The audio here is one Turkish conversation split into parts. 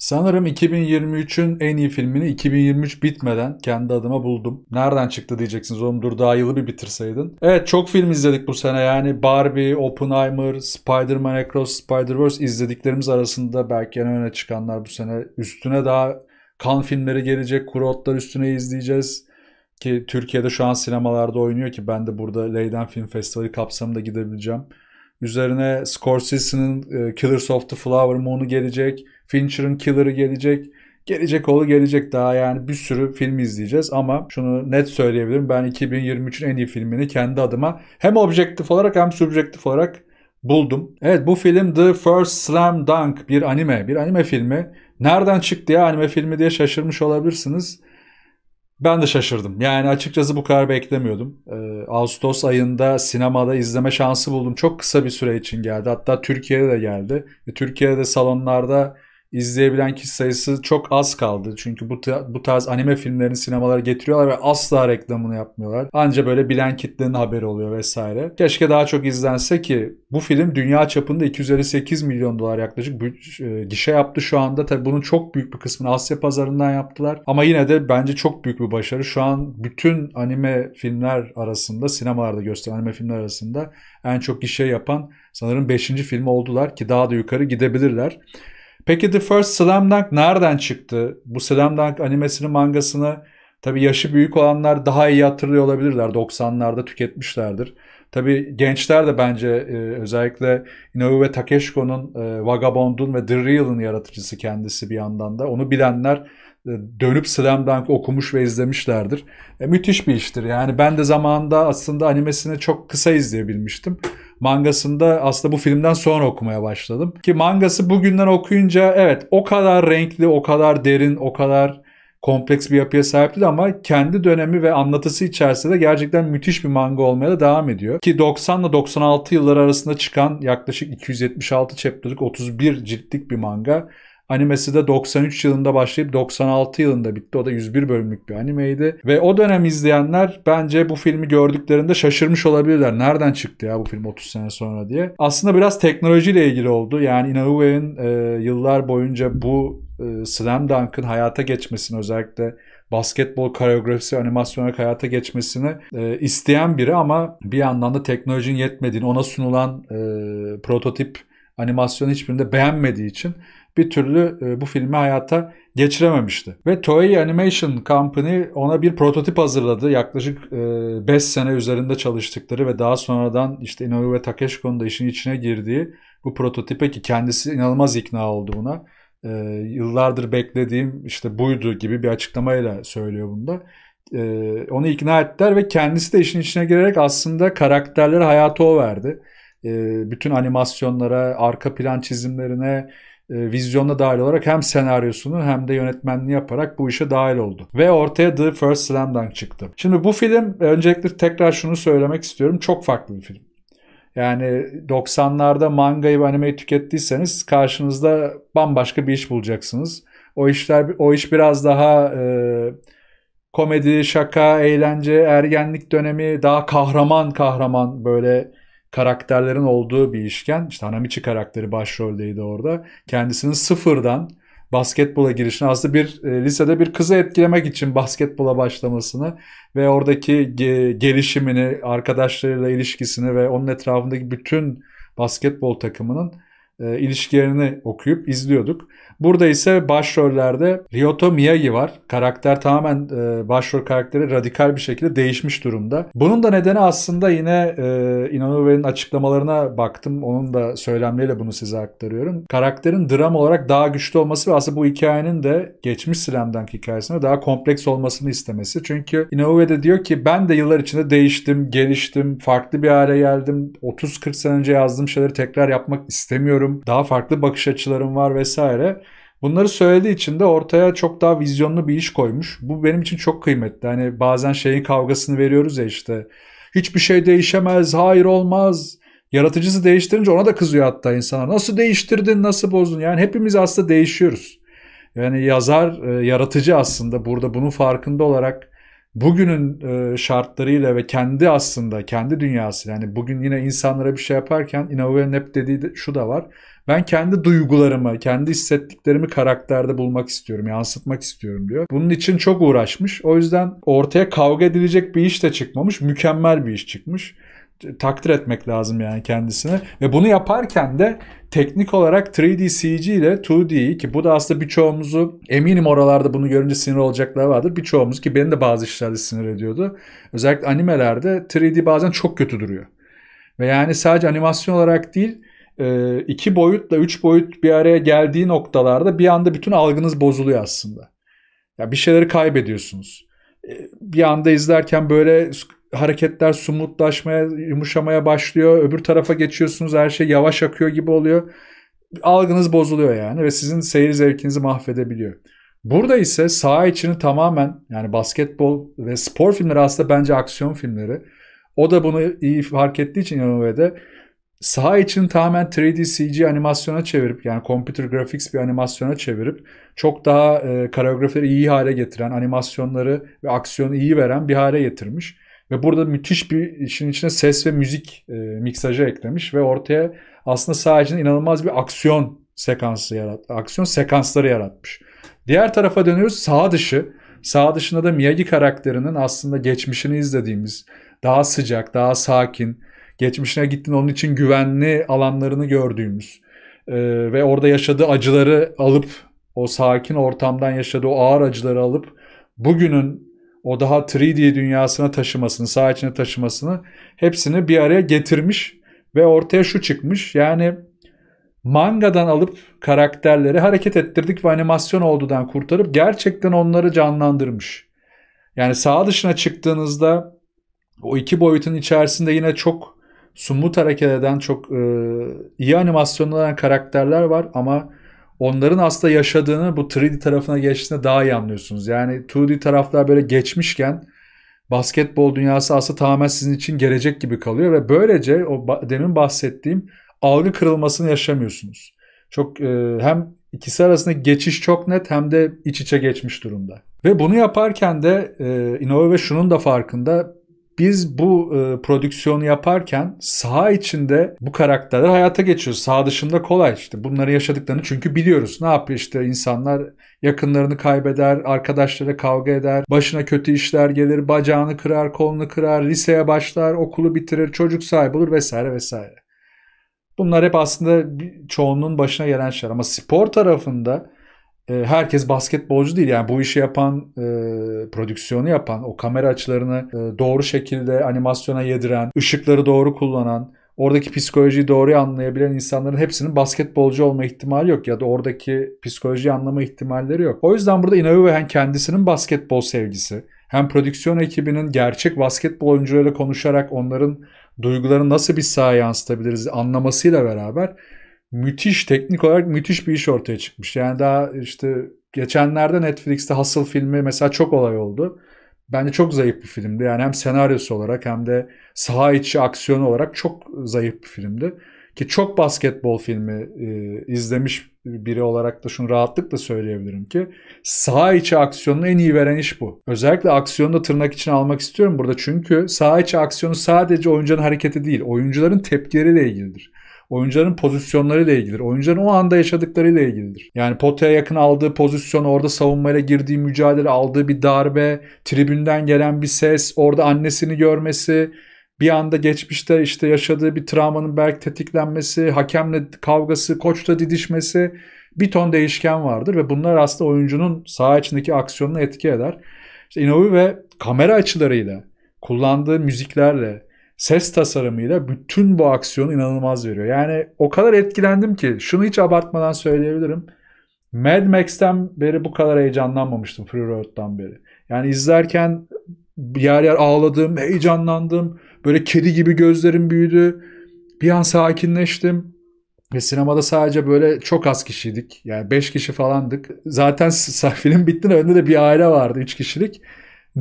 Sanırım 2023'ün en iyi filmini 2023 bitmeden kendi adıma buldum. Nereden çıktı diyeceksiniz oğlum dur daha yılı bir bitirseydin. Evet çok film izledik bu sene yani Barbie, Oppenheimer, Spider-Man Across Spider-Verse izlediklerimiz arasında belki en öne çıkanlar bu sene. Üstüne daha kan filmleri gelecek, kuru üstüne izleyeceğiz. Ki Türkiye'de şu an sinemalarda oynuyor ki ben de burada Leyden Film Festivali kapsamında gidebileceğim. Üzerine Scorsese'nin e, Killers of the Flower Moon'u gelecek. Fincher'ın Killer'ı gelecek. Gelecek oğlu gelecek daha yani bir sürü film izleyeceğiz ama şunu net söyleyebilirim. Ben 2023'ün en iyi filmini kendi adıma hem objektif olarak hem subjektif olarak buldum. Evet bu film The First Slam Dunk bir anime. Bir anime filmi. Nereden çıktı ya anime filmi diye şaşırmış olabilirsiniz. Ben de şaşırdım. Yani açıkçası bu kadar beklemiyordum. Ee, Ağustos ayında sinemada izleme şansı buldum. Çok kısa bir süre için geldi. Hatta Türkiye'de de geldi. E, Türkiye'de de salonlarda izleyebilen kişi sayısı çok az kaldı. Çünkü bu, bu tarz anime filmlerini sinemalara getiriyorlar ve asla reklamını yapmıyorlar. Anca böyle bilen kitlenin haberi oluyor vesaire. Keşke daha çok izlense ki bu film dünya çapında 258 milyon dolar yaklaşık bir e, gişe yaptı şu anda. Tabi bunun çok büyük bir kısmını Asya pazarından yaptılar. Ama yine de bence çok büyük bir başarı. Şu an bütün anime filmler arasında sinemalarda gösteren anime filmler arasında en çok gişe yapan sanırım 5. film oldular ki daha da yukarı gidebilirler. Peki The First Slam Dunk nereden çıktı? Bu Slam Dunk animesini, mangasını tabi yaşı büyük olanlar daha iyi hatırlıyor olabilirler. 90'larda tüketmişlerdir. Tabi gençler de bence e, özellikle Inoue Takeshiko'nun, e, Vagabond'un ve The Real'ın yaratıcısı kendisi bir yandan da. Onu bilenler e, dönüp Slam Dunk okumuş ve izlemişlerdir. E, müthiş bir iştir. Yani ben de zamanında aslında animesini çok kısa izleyebilmiştim. Mangasında aslında bu filmden sonra okumaya başladım. Ki mangası bugünden okuyunca evet o kadar renkli, o kadar derin, o kadar kompleks bir yapıya sahipti ama kendi dönemi ve anlatısı içerisinde de gerçekten müthiş bir manga olmaya da devam ediyor. Ki 90 ile 96 yılları arasında çıkan yaklaşık 276 chapter'lık 31 ciltlik bir manga Animesi de 93 yılında başlayıp 96 yılında bitti. O da 101 bölümlük bir animeydi. Ve o dönem izleyenler bence bu filmi gördüklerinde şaşırmış olabilirler. Nereden çıktı ya bu film 30 sene sonra diye. Aslında biraz teknolojiyle ilgili oldu. Yani Inoue'nin e, yıllar boyunca bu e, Slam Dunk'ın hayata geçmesini özellikle basketbol koreografisi animasyonu hayata geçmesini e, isteyen biri ama bir yandan da teknolojinin yetmediğini ona sunulan e, prototip animasyon hiçbirinde beğenmediği için bir türlü e, bu filmi hayata geçirememişti. Ve Toei Animation Company ona bir prototip hazırladı. Yaklaşık 5 e, sene üzerinde çalıştıkları ve daha sonradan işte Inoue ve Takeshiko'nun da işin içine girdiği bu prototipe ki kendisi inanılmaz ikna oldu buna. E, yıllardır beklediğim işte buydu gibi bir açıklamayla söylüyor bunda onu ikna ettiler ve kendisi de işin içine girerek aslında karakterlere hayatı o verdi. bütün animasyonlara, arka plan çizimlerine, e, vizyonla dahil olarak hem senaryosunu hem de yönetmenliği yaparak bu işe dahil oldu. Ve ortaya The First Slam Dunk çıktı. Şimdi bu film e, öncelikle tekrar şunu söylemek istiyorum. Çok farklı bir film. Yani 90'larda mangayı ve animeyi tükettiyseniz karşınızda bambaşka bir iş bulacaksınız. O işler o iş biraz daha e, komedi, şaka, eğlence, ergenlik dönemi, daha kahraman kahraman böyle karakterlerin olduğu bir işken. İşte Hanamichi karakteri başroldeydi orada. Kendisinin sıfırdan basketbola girişini aslında bir e, lisede bir kızı etkilemek için basketbola başlamasını ve oradaki ge- gelişimini, arkadaşlarıyla ilişkisini ve onun etrafındaki bütün basketbol takımının e, ilişkilerini okuyup izliyorduk. Burada ise başrollerde Ryoto Miyagi var. Karakter tamamen e, başrol karakteri radikal bir şekilde değişmiş durumda. Bunun da nedeni aslında yine e, Inanoue'nin açıklamalarına baktım. Onun da söylemleriyle bunu size aktarıyorum. Karakterin dram olarak daha güçlü olması ve aslında bu hikayenin de geçmiş Slam hikayesine daha kompleks olmasını istemesi. Çünkü Inoue de diyor ki ben de yıllar içinde değiştim, geliştim, farklı bir hale geldim. 30-40 sene önce yazdığım şeyleri tekrar yapmak istemiyorum düşünüyorum. Daha farklı bakış açılarım var vesaire. Bunları söylediği için de ortaya çok daha vizyonlu bir iş koymuş. Bu benim için çok kıymetli. Hani bazen şeyin kavgasını veriyoruz ya işte. Hiçbir şey değişemez, hayır olmaz. Yaratıcısı değiştirince ona da kızıyor hatta insanlar. Nasıl değiştirdin, nasıl bozdun? Yani hepimiz aslında değişiyoruz. Yani yazar, e, yaratıcı aslında burada bunun farkında olarak bugünün e, şartlarıyla ve kendi aslında kendi dünyası yani bugün yine insanlara bir şey yaparken Inoue Nep dediği de, şu da var. Ben kendi duygularımı, kendi hissettiklerimi karakterde bulmak istiyorum, yansıtmak istiyorum diyor. Bunun için çok uğraşmış. O yüzden ortaya kavga edilecek bir iş de çıkmamış, mükemmel bir iş çıkmış takdir etmek lazım yani kendisine. Ve bunu yaparken de teknik olarak 3D CG ile 2 d ki bu da aslında birçoğumuzu eminim oralarda bunu görünce sinir olacaklar vardır. Birçoğumuz ki beni de bazı işlerde sinir ediyordu. Özellikle animelerde 3D bazen çok kötü duruyor. Ve yani sadece animasyon olarak değil e, iki boyutla üç boyut bir araya geldiği noktalarda bir anda bütün algınız bozuluyor aslında. Ya bir şeyleri kaybediyorsunuz. E, bir anda izlerken böyle hareketler sumutlaşmaya, yumuşamaya başlıyor. Öbür tarafa geçiyorsunuz her şey yavaş akıyor gibi oluyor. Algınız bozuluyor yani ve sizin seyir zevkinizi mahvedebiliyor. Burada ise saha içini tamamen yani basketbol ve spor filmleri aslında bence aksiyon filmleri. O da bunu iyi fark ettiği için Inoue'de saha için tamamen 3D CG animasyona çevirip yani computer graphics bir animasyona çevirip çok daha e, koreografileri iyi hale getiren, animasyonları ve aksiyonu iyi veren bir hale getirmiş. Ve burada müthiş bir işin içine ses ve müzik e, miksajı eklemiş ve ortaya aslında sadece inanılmaz bir aksiyon sekansı yarat, aksiyon sekansları yaratmış. Diğer tarafa dönüyoruz sağ dışı. Sağ dışında da Miyagi karakterinin aslında geçmişini izlediğimiz daha sıcak, daha sakin, geçmişine gittin onun için güvenli alanlarını gördüğümüz e, ve orada yaşadığı acıları alıp o sakin ortamdan yaşadığı o ağır acıları alıp bugünün o daha 3D dünyasına taşımasını, sağ içine taşımasını hepsini bir araya getirmiş ve ortaya şu çıkmış. Yani mangadan alıp karakterleri hareket ettirdik ve animasyon olduğundan kurtarıp gerçekten onları canlandırmış. Yani sağ dışına çıktığınızda o iki boyutun içerisinde yine çok sumut hareket eden çok e, iyi animasyonlanan karakterler var ama onların aslında yaşadığını bu 3D tarafına geçtiğinde daha iyi anlıyorsunuz. Yani 2D taraflar böyle geçmişken basketbol dünyası aslında tamamen sizin için gelecek gibi kalıyor ve böylece o demin bahsettiğim algı kırılmasını yaşamıyorsunuz. Çok e, hem ikisi arasında geçiş çok net hem de iç içe geçmiş durumda. Ve bunu yaparken de e, ve şunun da farkında biz bu e, prodüksiyonu yaparken saha içinde bu karakterler hayata geçiyor. Saha dışında kolay işte. Bunları yaşadıklarını çünkü biliyoruz. Ne yapıyor işte insanlar yakınlarını kaybeder, arkadaşlara kavga eder, başına kötü işler gelir, bacağını kırar, kolunu kırar, liseye başlar, okulu bitirir, çocuk sahibi olur vesaire vesaire. Bunlar hep aslında çoğunluğun başına gelen şeyler ama spor tarafında e, herkes basketbolcu değil yani bu işi yapan, e, prodüksiyonu yapan, o kamera açılarını e, doğru şekilde animasyona yediren, ışıkları doğru kullanan, oradaki psikolojiyi doğru anlayabilen insanların hepsinin basketbolcu olma ihtimali yok ya da oradaki psikolojiyi anlama ihtimalleri yok. O yüzden burada Inoue hem kendisinin basketbol sevgisi, hem prodüksiyon ekibinin gerçek basketbol oyuncularıyla konuşarak onların duygularını nasıl bir sahaya yansıtabiliriz anlamasıyla beraber müthiş teknik olarak müthiş bir iş ortaya çıkmış. Yani daha işte geçenlerde Netflix'te Hustle filmi mesela çok olay oldu. Bence çok zayıf bir filmdi. Yani hem senaryosu olarak hem de saha içi aksiyonu olarak çok zayıf bir filmdi. Ki çok basketbol filmi e, izlemiş biri olarak da şunu rahatlıkla söyleyebilirim ki saha içi aksiyonunu en iyi veren iş bu. Özellikle aksiyonu da tırnak için almak istiyorum burada çünkü saha içi aksiyonu sadece oyuncunun hareketi değil oyuncuların tepkileriyle ilgilidir. Oyuncuların pozisyonları ile ilgilidir. Oyuncuların o anda yaşadıkları ile ilgilidir. Yani potaya yakın aldığı pozisyon, orada savunmayla girdiği mücadele, aldığı bir darbe, tribünden gelen bir ses, orada annesini görmesi, bir anda geçmişte işte yaşadığı bir travmanın belki tetiklenmesi, hakemle kavgası, koçla didişmesi bir ton değişken vardır ve bunlar aslında oyuncunun saha içindeki aksiyonunu etki eder. İşte Inouye ve kamera açılarıyla, kullandığı müziklerle, ses tasarımıyla bütün bu aksiyonu inanılmaz veriyor. Yani o kadar etkilendim ki şunu hiç abartmadan söyleyebilirim. Mad Max'ten beri bu kadar heyecanlanmamıştım Free Road'dan beri. Yani izlerken yer yer ağladım, heyecanlandım. Böyle kedi gibi gözlerim büyüdü. Bir an sakinleştim. Ve sinemada sadece böyle çok az kişiydik. Yani 5 kişi falandık. Zaten film bitti önünde de bir aile vardı 3 kişilik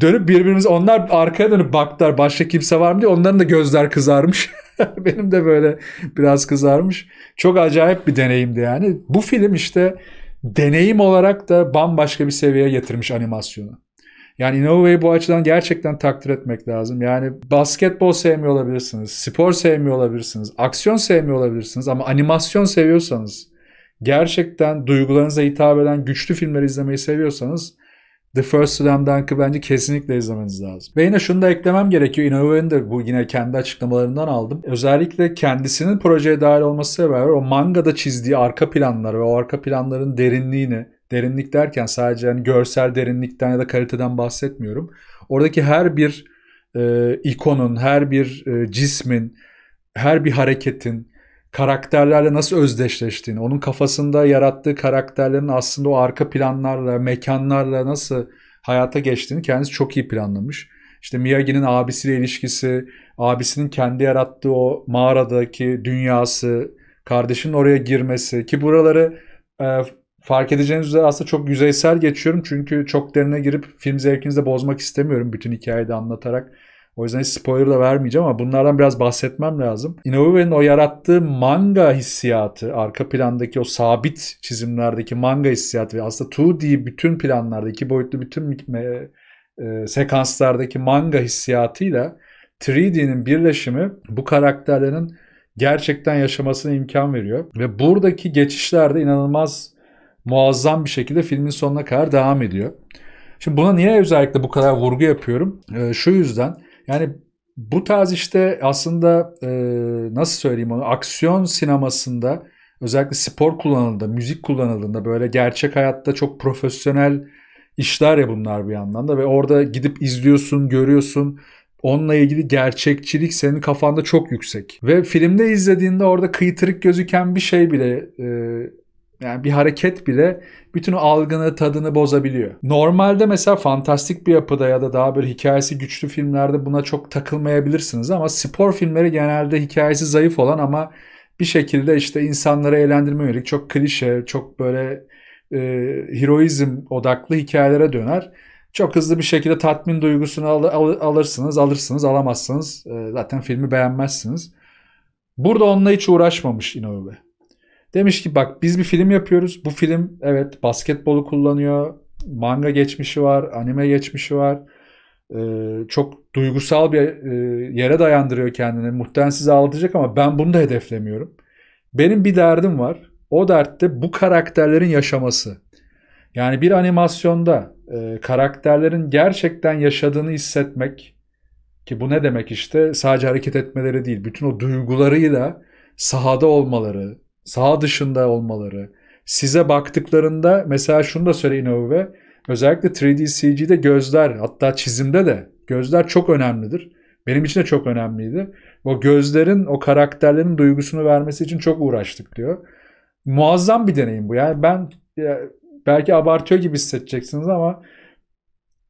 dönüp birbirimiz onlar arkaya dönüp baktılar başka kimse var mı diye onların da gözler kızarmış. Benim de böyle biraz kızarmış. Çok acayip bir deneyimdi yani. Bu film işte deneyim olarak da bambaşka bir seviyeye getirmiş animasyonu. Yani Innova'yı bu açıdan gerçekten takdir etmek lazım. Yani basketbol sevmiyor olabilirsiniz, spor sevmiyor olabilirsiniz, aksiyon sevmiyor olabilirsiniz ama animasyon seviyorsanız, gerçekten duygularınıza hitap eden güçlü filmleri izlemeyi seviyorsanız The First Slam Dunk'ı bence kesinlikle izlemeniz lazım. Ve yine şunu da eklemem gerekiyor. Inoue'nin de bu yine kendi açıklamalarından aldım. Özellikle kendisinin projeye dahil olması beraber o mangada çizdiği arka planlar ve o arka planların derinliğini derinlik derken sadece yani görsel derinlikten ya da kaliteden bahsetmiyorum. Oradaki her bir e, ikonun, her bir e, cismin, her bir hareketin karakterlerle nasıl özdeşleştiğini, onun kafasında yarattığı karakterlerin aslında o arka planlarla, mekanlarla nasıl hayata geçtiğini kendisi çok iyi planlamış. İşte Miyagi'nin abisiyle ilişkisi, abisinin kendi yarattığı o mağaradaki dünyası, kardeşin oraya girmesi ki buraları e, fark edeceğiniz üzere aslında çok yüzeysel geçiyorum çünkü çok derine girip film zevkinizi de bozmak istemiyorum bütün hikayeyi de anlatarak. O yüzden hiç spoiler da vermeyeceğim ama bunlardan biraz bahsetmem lazım. Inoue'nin o yarattığı manga hissiyatı, arka plandaki o sabit çizimlerdeki manga hissiyatı ve aslında 2D bütün planlarda, iki boyutlu bütün e, e sekanslardaki manga hissiyatıyla 3D'nin birleşimi bu karakterlerin gerçekten yaşamasına imkan veriyor. Ve buradaki geçişlerde inanılmaz muazzam bir şekilde filmin sonuna kadar devam ediyor. Şimdi buna niye özellikle bu kadar vurgu yapıyorum? Ee, şu yüzden yani bu tarz işte aslında e, nasıl söyleyeyim onu aksiyon sinemasında özellikle spor kullanıldığında, müzik kullanıldığında böyle gerçek hayatta çok profesyonel işler ya bunlar bir yandan da ve orada gidip izliyorsun, görüyorsun. Onunla ilgili gerçekçilik senin kafanda çok yüksek. Ve filmde izlediğinde orada kıytırık gözüken bir şey bile e, yani bir hareket bile bütün o algını, tadını bozabiliyor. Normalde mesela fantastik bir yapıda ya da daha böyle hikayesi güçlü filmlerde buna çok takılmayabilirsiniz ama spor filmleri genelde hikayesi zayıf olan ama bir şekilde işte insanları eğlendirme yönelik çok klişe, çok böyle e, heroizm odaklı hikayelere döner. Çok hızlı bir şekilde tatmin duygusunu al, al, alırsınız, alırsınız, alamazsınız. E, zaten filmi beğenmezsiniz. Burada onunla hiç uğraşmamış Inoue. Demiş ki bak biz bir film yapıyoruz. Bu film evet basketbolu kullanıyor. Manga geçmişi var. Anime geçmişi var. Ee, çok duygusal bir e, yere dayandırıyor kendini. Muhtemelen sizi ağlatacak ama ben bunu da hedeflemiyorum. Benim bir derdim var. O dertte bu karakterlerin yaşaması. Yani bir animasyonda e, karakterlerin gerçekten yaşadığını hissetmek ki bu ne demek işte sadece hareket etmeleri değil bütün o duygularıyla sahada olmaları, sağ dışında olmaları, size baktıklarında mesela şunu da söyleyin ove özellikle 3D CG'de gözler hatta çizimde de gözler çok önemlidir. Benim için de çok önemliydi. O gözlerin o karakterlerin duygusunu vermesi için çok uğraştık diyor. Muazzam bir deneyim bu. Yani ben belki abartıyor gibi hissedeceksiniz ama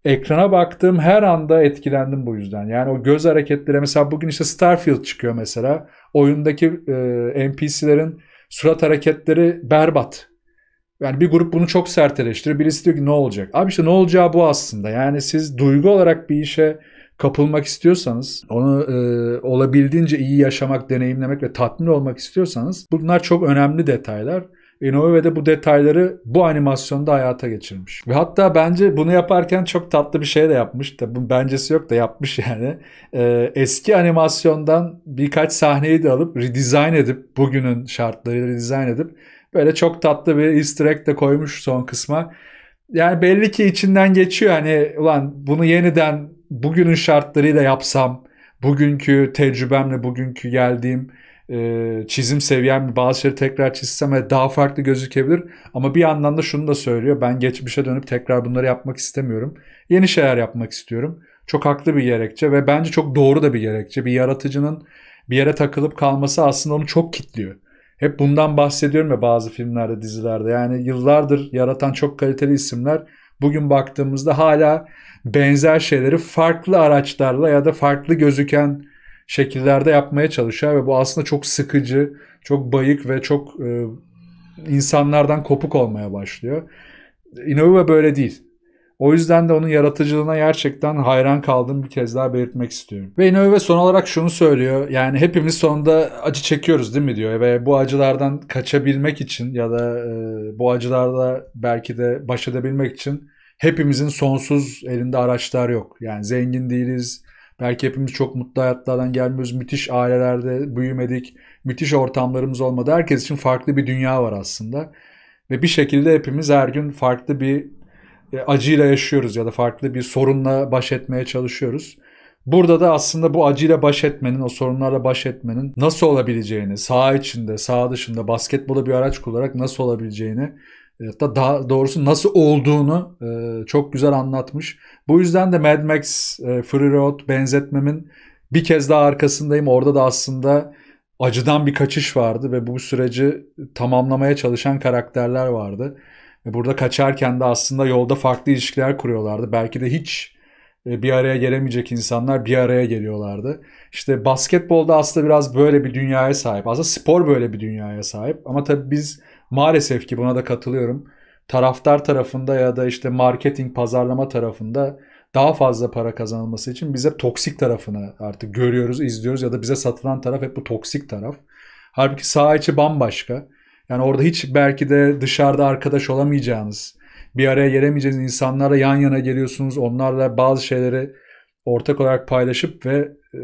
ekrana baktığım her anda etkilendim bu yüzden. Yani o göz hareketleri mesela bugün işte Starfield çıkıyor mesela. Oyundaki e, NPC'lerin Surat hareketleri berbat. Yani bir grup bunu çok sertleştiriyor. Birisi diyor ki ne olacak? Abi işte ne olacağı bu aslında. Yani siz duygu olarak bir işe kapılmak istiyorsanız, onu e, olabildiğince iyi yaşamak, deneyimlemek ve tatmin olmak istiyorsanız bunlar çok önemli detaylar. Inoue de bu detayları bu animasyonda hayata geçirmiş. Ve hatta bence bunu yaparken çok tatlı bir şey de yapmış. Tabi bencesi yok da yapmış yani. Ee, eski animasyondan birkaç sahneyi de alıp redesign edip bugünün şartlarıyla redesign edip böyle çok tatlı bir easter egg de koymuş son kısma. Yani belli ki içinden geçiyor hani ulan bunu yeniden bugünün şartlarıyla yapsam bugünkü tecrübemle bugünkü geldiğim e, çizim seviyem bazı şeyleri tekrar çizsem daha farklı gözükebilir. Ama bir yandan da şunu da söylüyor. Ben geçmişe dönüp tekrar bunları yapmak istemiyorum. Yeni şeyler yapmak istiyorum. Çok haklı bir gerekçe ve bence çok doğru da bir gerekçe. Bir yaratıcının bir yere takılıp kalması aslında onu çok kitliyor. Hep bundan bahsediyorum ya bazı filmlerde, dizilerde. Yani yıllardır yaratan çok kaliteli isimler bugün baktığımızda hala benzer şeyleri farklı araçlarla ya da farklı gözüken şekillerde yapmaya çalışıyor ve bu aslında çok sıkıcı, çok bayık ve çok e, insanlardan kopuk olmaya başlıyor. Inoue böyle değil. O yüzden de onun yaratıcılığına gerçekten hayran kaldığım bir kez daha belirtmek istiyorum. Ve Inoue son olarak şunu söylüyor. Yani hepimiz sonunda acı çekiyoruz değil mi diyor. Ve bu acılardan kaçabilmek için ya da e, bu acılarda belki de baş edebilmek için hepimizin sonsuz elinde araçlar yok. Yani zengin değiliz, Belki hepimiz çok mutlu hayatlardan gelmiyoruz. Müthiş ailelerde büyümedik. Müthiş ortamlarımız olmadı. Herkes için farklı bir dünya var aslında. Ve bir şekilde hepimiz her gün farklı bir e, acıyla yaşıyoruz ya da farklı bir sorunla baş etmeye çalışıyoruz. Burada da aslında bu acıyla baş etmenin, o sorunlarla baş etmenin nasıl olabileceğini, saha içinde, saha dışında basketbolu bir araç kullanarak nasıl olabileceğini e, da daha doğrusu nasıl olduğunu e, çok güzel anlatmış. Bu yüzden de Mad Max e, Fury Road benzetmemin bir kez daha arkasındayım. Orada da aslında acıdan bir kaçış vardı ve bu süreci tamamlamaya çalışan karakterler vardı. ve Burada kaçarken de aslında yolda farklı ilişkiler kuruyorlardı. Belki de hiç e, bir araya gelemeyecek insanlar bir araya geliyorlardı. İşte basketbolda aslında biraz böyle bir dünyaya sahip. Aslında spor böyle bir dünyaya sahip. Ama tabii biz maalesef ki buna da katılıyorum. Taraftar tarafında ya da işte marketing, pazarlama tarafında daha fazla para kazanılması için bize toksik tarafını artık görüyoruz, izliyoruz ya da bize satılan taraf hep bu toksik taraf. Halbuki saha içi bambaşka. Yani orada hiç belki de dışarıda arkadaş olamayacağınız, bir araya gelemeyeceğiniz insanlarla yan yana geliyorsunuz. Onlarla bazı şeyleri ortak olarak paylaşıp ve e,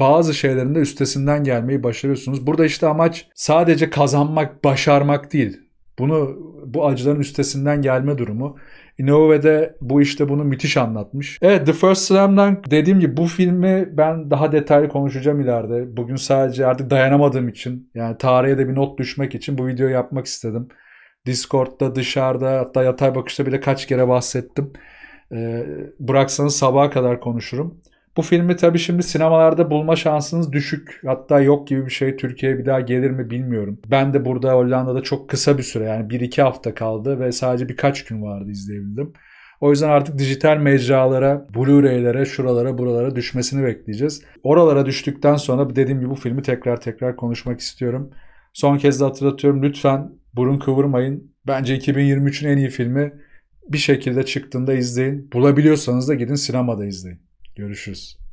bazı şeylerin de üstesinden gelmeyi başarıyorsunuz. Burada işte amaç sadece kazanmak, başarmak değil. Bunu bu acıların üstesinden gelme durumu. Inoue de bu işte bunu müthiş anlatmış. Evet The First Slam Dunk dediğim gibi bu filmi ben daha detaylı konuşacağım ileride. Bugün sadece artık dayanamadığım için yani tarihe de bir not düşmek için bu videoyu yapmak istedim. Discord'da dışarıda hatta yatay bakışta bile kaç kere bahsettim. E, bıraksanız sabaha kadar konuşurum. Bu filmi tabii şimdi sinemalarda bulma şansınız düşük. Hatta yok gibi bir şey Türkiye'ye bir daha gelir mi bilmiyorum. Ben de burada Hollanda'da çok kısa bir süre yani 1-2 hafta kaldı ve sadece birkaç gün vardı izleyebildim. O yüzden artık dijital mecralara, Blu-ray'lere, şuralara, buralara düşmesini bekleyeceğiz. Oralara düştükten sonra dediğim gibi bu filmi tekrar tekrar konuşmak istiyorum. Son kez de hatırlatıyorum lütfen burun kıvırmayın. Bence 2023'ün en iyi filmi bir şekilde çıktığında izleyin. Bulabiliyorsanız da gidin sinemada izleyin. Görüşürüz.